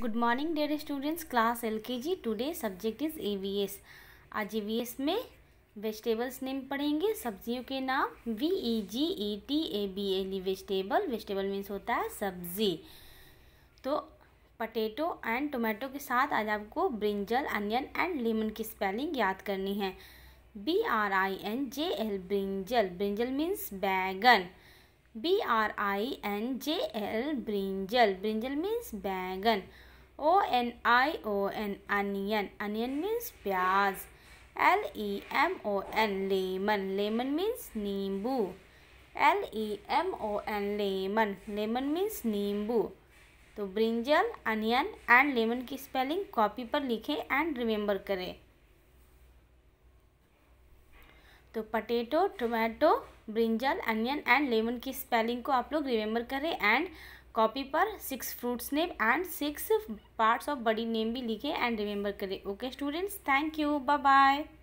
good morning dear students class L K G today subject is A V S आज A V S में vegetables name पढ़ेंगे सब्जियों के नाम V E G E T A B L E vegetable vegetable means होता है सब्जी तो पटेटो एंड टोमेटो के साथ आज आपको ब्रिंजल अनियन एंड लेमन की स्पेलिंग याद करनी है B R I N J L brinjal brinjal means बैगन B R I N J L brinjal brinjal means बैंगन O N I O N onion onion means प्याज L E M O N lemon lemon means नींबू L E M O N lemon lemon means नींबू तो brinjal onion and lemon की spelling copy पर लिखें and remember करें तो potato tomato brinjal onion and lemon की स्पेलिंग को आप लोग रिमेंबर करें एंड कॉपी पर six fruits name and six parts of body name भी लिखें एंड रिमेंबर करें okay students thank you bye bye